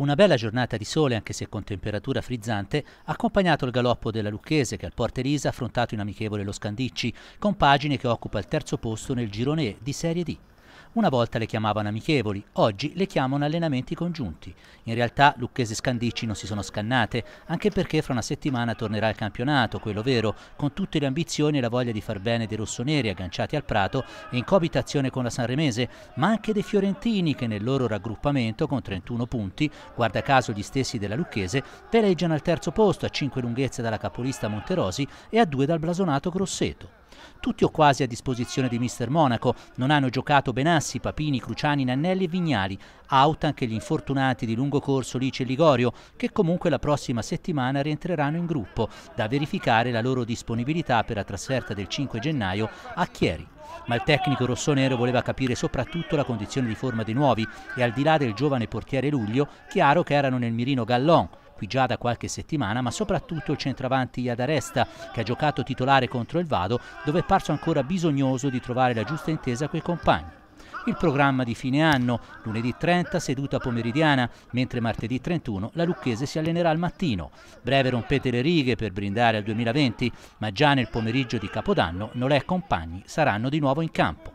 Una bella giornata di sole, anche se con temperatura frizzante, ha accompagnato il galoppo della Lucchese che al Risa ha affrontato in amichevole lo Scandicci, con pagine che occupa il terzo posto nel girone E di Serie D. Una volta le chiamavano amichevoli, oggi le chiamano allenamenti congiunti. In realtà Lucchese e Scandicci non si sono scannate, anche perché fra una settimana tornerà il campionato, quello vero, con tutte le ambizioni e la voglia di far bene dei rossoneri agganciati al Prato e in coabitazione con la Sanremese, ma anche dei fiorentini che nel loro raggruppamento con 31 punti, guarda caso gli stessi della Lucchese, peleggiano al terzo posto a 5 lunghezze dalla capolista Monterosi e a 2 dal blasonato Grosseto. Tutti o quasi a disposizione di mister Monaco, non hanno giocato Benassi, Papini, Cruciani, Nannelli e Vignali, out anche gli infortunati di lungo corso Lice e Ligorio, che comunque la prossima settimana rientreranno in gruppo, da verificare la loro disponibilità per la trasferta del 5 gennaio a Chieri. Ma il tecnico rossonero voleva capire soprattutto la condizione di forma dei nuovi e al di là del giovane portiere Luglio, chiaro che erano nel mirino Gallon, qui già da qualche settimana, ma soprattutto il centravanti Iadaresta, che ha giocato titolare contro il Vado, dove è parso ancora bisognoso di trovare la giusta intesa coi compagni il programma di fine anno, lunedì 30 seduta pomeridiana, mentre martedì 31 la Lucchese si allenerà al mattino. Breve rompete le righe per brindare al 2020, ma già nel pomeriggio di Capodanno Nolè e compagni saranno di nuovo in campo.